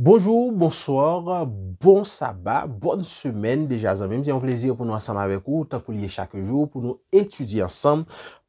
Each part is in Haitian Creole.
Bonjou, bonsoir, bon sabat, bon semen deja zanmim. Ti yon plezir pou nou asanm avek ou, tan pou liye chak jou, pou nou etudye ansanm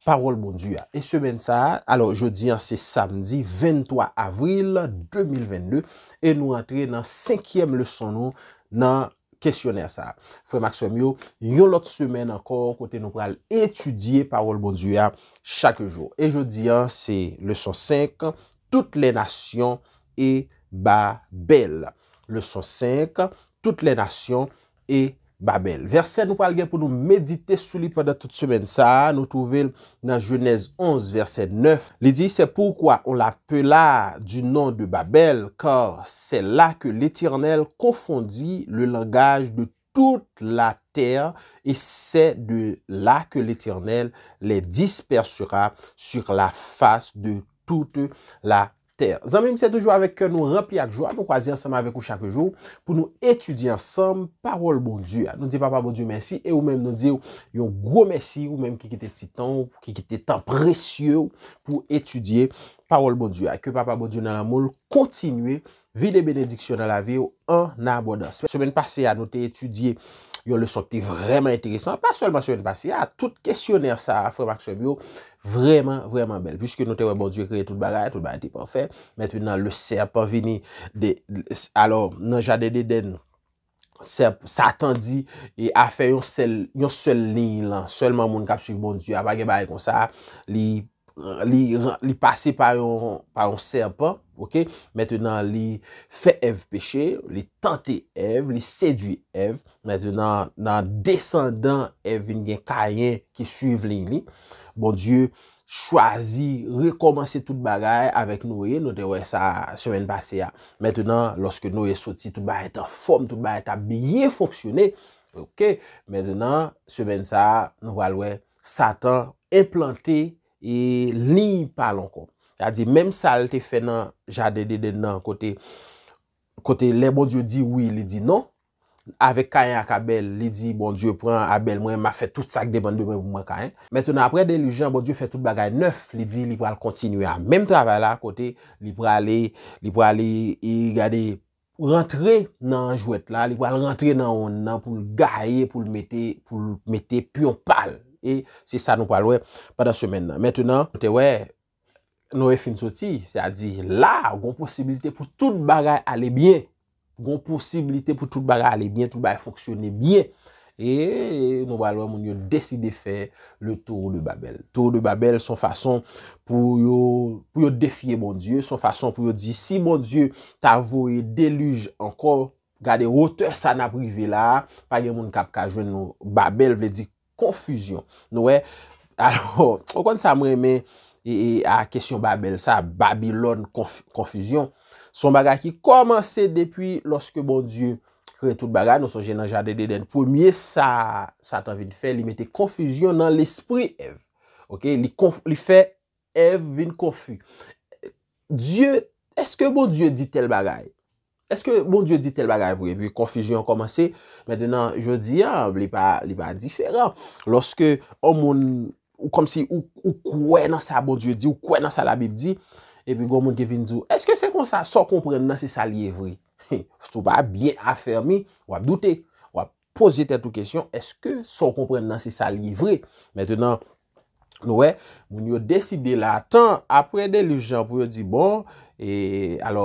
parol mondu ya. E semen sa, alo jodi an se samdi 23 avril 2022, e nou rentre nan senkyem leson nou nan kesyoner sa. Fren Max Wemyo, yon lot semen ankon kote nou pral etudye parol mondu ya chak jou. E jodi an se leson 5, tout le nasyon e... Babel. Leçon 5, toutes les nations et Babel. Verset nous parle pour nous méditer sur lui pendant toute semaine. Ça, nous trouvons dans Genèse 11, verset 9. Il dit, c'est pourquoi on l'appela du nom de Babel, car c'est là que l'Éternel confondit le langage de toute la terre, et c'est de là que l'Éternel les dispersera sur la face de toute la Zan mwen mwen se toujou avèk nou rempli ak jwa, nou kwa zi ansam avèk ou chak jou pou nou etudi ansam parol bon diyo. Nou di papa bon diyo mèsi e ou mèm nou diyo yon gro mèsi ou mèm ki kite titan ou ki kite tan precyo pou etudie parol bon diyo. Ake papa bon diyo nan la moun kontinue vide benediksyon nan la vi ou an abonans. Semen pase a nou te etudie parol bon diyo. yon le soti vreman interesant, pa solman sou yon basi, yon tout kesyoner sa, a fremak sou yon bio, vreman, vreman bel, viske yon noterwe bon diyo kreye tout bagay, tout bagay ti pa fe, metwen nan le serp pa vini, de, alor, nan jade de den, serp, satan di, e a fe yon sel, yon sel lin lan, solman moun kap su yon bon diyo, a bagay bagay kon sa, li, li, li pase pa yon serpon, ok, mettenan li fe ev peche, li tante ev, li sedu ev, mettenan nan descendan ev yon gen kayen ki suive ling li, bon die, chwazi, rekomansi tout bagay avek nou ye, nou te we sa semen pase ya, mettenan loske nou ye soti tout ba etan form, tout ba etan biye fonksyone, ok, mettenan semen sa, nou walwe, satan implanté, E li palon kon. Yadi, mem sal te fè nan jadèdèdè nan kote, kote le bon Diyo di oui, li di non. Awek kayen ak Abel, li di, bon Diyo pran Abel, mwen ma fè tout sak de bandou mwen pou mwen kayen. Mètè nan apre de lujan, bon Diyo fè tout bagay neuf, li di, li pral kontinuyan. Mem travè la, kote, li pral li, li pral li y e gade rentre nan jouèt la, li pral rentre nan ou nan pou l'gaye, pou l'mette, pou l'mette, pi yon pal. E se sa nou palwe padan semen nan. Mètè nan, te wè, nou e fin soti, se a di, la, goun posibilite pou tout bagay ale bie, goun posibilite pou tout bagay ale bie, tout bagay foksyone bie, e nou palwe moun yo deside fè le touro de Babel. Touro de Babel son fason pou yo defye moun Diyo, son fason pou yo di, si moun Diyo ta vowe deluge ankon, gade ote sa nan prive la, pa yon moun kap ka jwen nou, Babel vle di, Konfüzyon. Nouè, alò, okon sa mremen e, e a kesyon Babel sa, Babylon konfüzyon, son bagay ki komanse depi loske bon Diyo kre tout bagay, nou sojen nan jan dede den pwemye sa, sa tan vin fe, li mette konfüzyon nan l'espri ev. Ok, li fe ev vin konfü. Diyo, eske bon Diyo di tel bagay? Eske bon diyo di tel baga evre? Epi konfijyon komanse, mèdenan, je di, li pa, li pa diferan. Lorske, o moun, ou komse, ou kwen nan sa bon diyo di, ou kwen nan sa la bib di, epi goun moun kevin zou. Eske se kon sa, sou kompren nan se sa li evre? He, f'tou ba, bie afermi, wap doute, wap pose tetou kesyon, eske sou kompren nan se sa li evre? Mèdenan, nouè, moun yo deside la tan, apre de, le janpou yo di, bon, e, alò,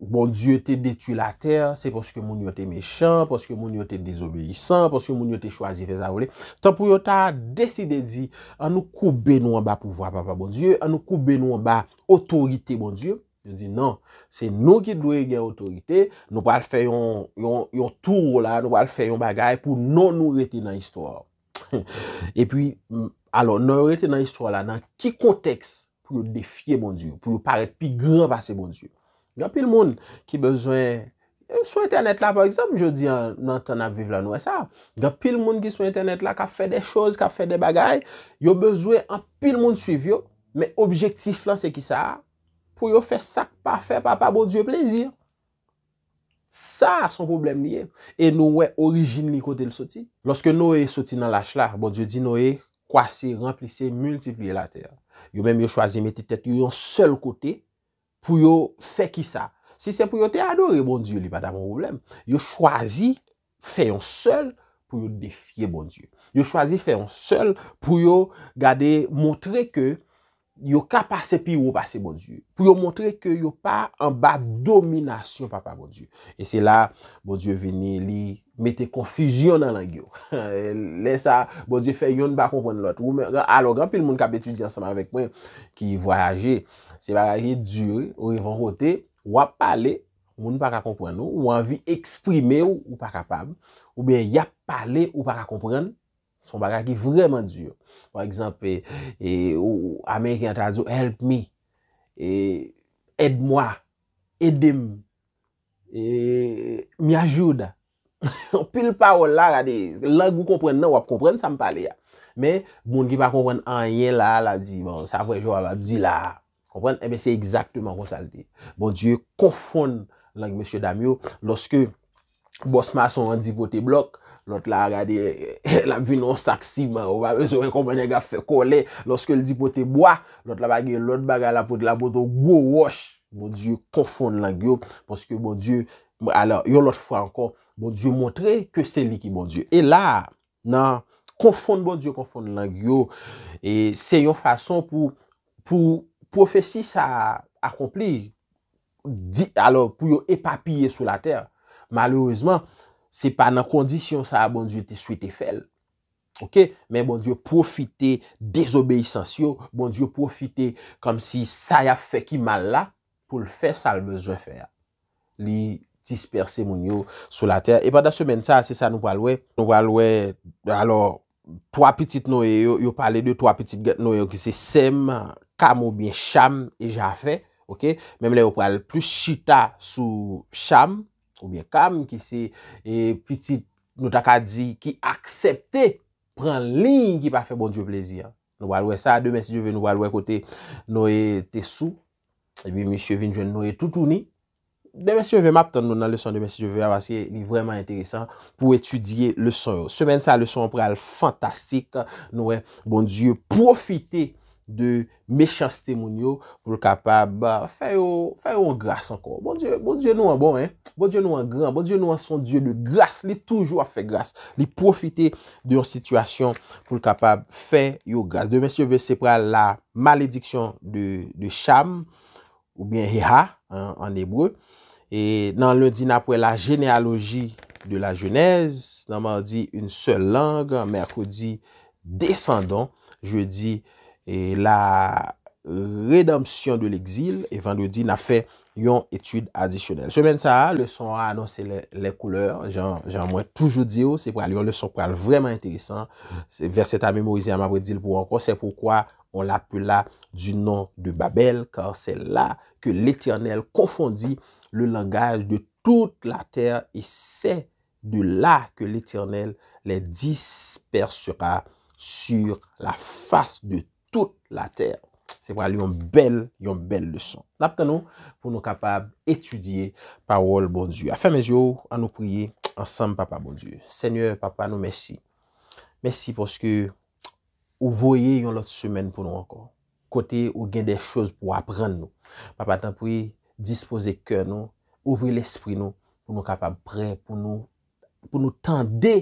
bon Diyo te detu la ter, se poske moun yo te mechan, poske moun yo te dezobeyisan, poske moun yo te chwazi fe zavole, tan pou yo ta deside di, an nou koube nou an ba pouvo apapa bon Diyo, an nou koube nou an ba otorite bon Diyo, yo di nan, se nou ki dwe gen otorite, nou pal fe yon touro la, nou pal fe yon bagay pou non nou nou rete nan istor. E pi, alo nou rete nan istor la, nan ki konteks pou yo defye bon Diyo, pou yo pare pi gre basse bon Diyo. Gan pil moun ki bezwen eh, sou internet la, par eksemp, jo di nan tan ap viv la noue sa. Gan pil moun ki sou internet la, ka fe de chouz, ka fe de bagay, yo bezwen an pil moun suiv yo, men objektif lan se ki sa, pou yo fe sak pa fe pa pa bon diyo plezir. Sa son problem liye. E nou we orijin li kote l soti. Lorske nou e soti nan lache la, bon diyo di nou e kwasi, remplisi, multipli la ter. Yo men yo chwazi meti tet yo yon sel kote, pou yo fe ki sa. Si se pou yo te adore, bon Diyo li pa ta moun problem. Yo chwazi fe yon seul pou yo defye, bon Diyo. Yo chwazi fe yon seul pou yo gade montre ke yo ka pase pi ou pase, bon Diyo. Pou yo montre ke yo pa an ba domination, pa pa, bon Diyo. E se la, bon Diyo veni li mette konfijyon nan langyo. Le sa, bon Diyo fe yon bako kon lot. Ou men, alo, gran pil moun ka petu di ansanan vek mwen ki voyaje. Se baga ki dur, ou yon fon kote, wap pale, ou moun paka kompwene ou, ou anvi eksprime ou paka pab, ou bien yap pale ou paka kompwene, son baga ki vreman dur. Po eksempè, e, ou amè kè yon tazou, help me, ed mwa, edem, e, mi ajouda. Ou pil pa ou la gade, lang ou kompwene nan wap kompwene, sa mpale ya. Men, moun ki paka kompwene anye la, la di, bon, sa fwej wap di la. Kompren? Ebe, se ekzaktman kon saldi. Bon diyo konfon lang Monsye Damyo, loske Bosma son an di pote blok, lot la agade, la vinon saksima, ouwe, sou rekomene ga fe kole, loske l di pote bwa, lot la bagye, lot bagya la pote la boto gwo wosh, bon diyo konfon lang yo, porske bon diyo, bon bon non, bon yo lot fwa ankon, bon diyo montre ke se liki, bon diyo. E la, nan, konfon bon diyo, konfon lang yo, e se yon fason pou, pou profesi sa akompli, di alo pou yo epapye sou la ter, malourizman, se pa nan kondisyon sa, bon diyo te suit e fel, ok, men bon diyo profite, dezobeysans yo, bon diyo profite, kam si sa ya fe ki mal la, pou l fe sa l bezon fer, li disperse moun yo sou la ter, e padan semen sa, se sa nou palwe, nou palwe, alo, 3 pitit nou yo, yo pale 2-3 pitit nou yo, ki se sem, ki se sem, Kam ou bie cham e ja fe. Ok. Mem le ou pral plus chita sou cham. Ou bie kam. Ki se. E piti nou tak a di. Ki aksepte. Pran lin ki pa fe. Bon diyo plezi. Nou balwe sa. Demen si diyo ven nou balwe kote. Nou e tesou. E bi misye vinjwen nou e toutouni. Demen si diyo ven map tan nou nan leson. Demen si diyo ven. A baske ni vreman enteresan. Pou etudye leson yo. Semen sa leson pral fantastik. Nou e eh, bon diyo profite. de mechans temounyo pou l kapab fè yon gras ankon. Bon diyon nou an bon, bon diyon nou an gran, bon diyon nou an son diyon de gras, li toujou a fè gras, li profite de yon situasyon pou l kapab fè yon gras. De men s'ye ve se pra la malediksyon de Sham ou bien Hiha, an ebreu. E nan lundi napwe la genealogi de la jenez, nan mè an di yon sel lang an mè akou di descendon, jè di E la redomsyon de l'exil, e vendredi na fe yon etude adisyonel. Se men sa, le son a anonsen le kouleur, jan mwen toujou diyo, oh, se pral yon le son pral vreman enteresan, verset a memorize amabredil pou ankon, se poukwa on l'ape la du non de Babel, kar se la ke l'Eternel konfondi le langaj de tout la ter, e se de la ke l'Eternel le dispersera sur la fas de Tout la terre. Se pral yon bel, yon bel leson. Nap tan nou pou nou kapab etudye parol bon diyo. Afen men yo an nou priye ansanm papa bon diyo. Senyor papa nou mersi. Mersi porske ou voye yon lot semen pou nou ankon. Kote ou gen de chos pou apren nou. Papa tan priye dispose ke nou, ouvri l'espri nou pou nou kapab pre pou nou pou nou tende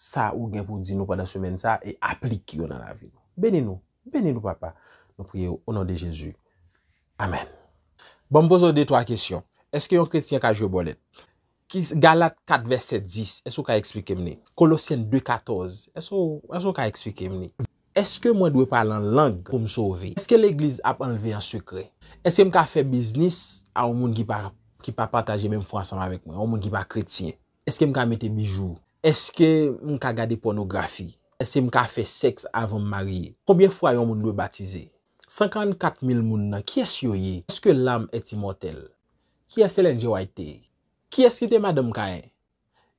sa ou gen pou di nou pwadan semen sa e aplik yo nan la vi nou. Beni nou. Pene nou papa, nou priye ou, onan de Jezu. Amen. Bon, m poso dey to a kesyon. Eske yon kretien ka jo bolet? Galat 4, verset 10, esou ka ekspike mne? Kolosyen 2, 14, esou ka ekspike mne? Eske mwen dwe palan lang pou m sove? Eske l'egliz ap anleve an sekre? Eske m ka fe biznis a ou moun ki pa pataje menm fwa sanwa vek mwen? Ou moun ki pa kretien? Eske m ka mette bijou? Eske m ka gade ponografi? Esim ka fe seks avon mariye. Koubyen fwa yon moun nou batize. 54 mil moun nan. Ki es yoye? Eske lam eti motel? Ki es elen jowayte? Ki es kite madam kanyen?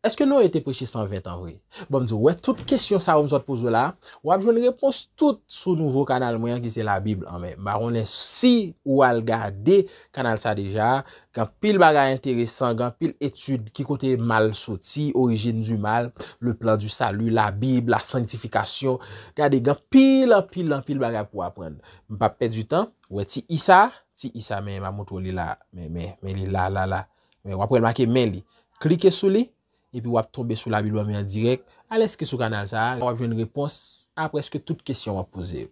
Eske nou ete preche 120 anvri? Bon mdi, wè, tout kèsyon sa ou mzot pouzou la, wap jouni repons tout sou nouvo kanal mwen, ki se la Bib, anmè. Maronè, si wal gade, kanal sa deja, gan pil baga enteresan, gan pil etude ki kote mal soti, orijin du mal, le plan du salu, la Bib, la sanctifikasyon, gade, gan pil an, pil an, pil baga pou apren. Mpa pet du tan, wè, ti isa, ti isa, men, mamoutou li la, men, men, men li la, la, la, wap wè, mwakè men li, klike sou li, epi wap tombe sou la bil wame indirek, aleske sou kan alzare, wap joun repons apreske tout kesyon wap pose.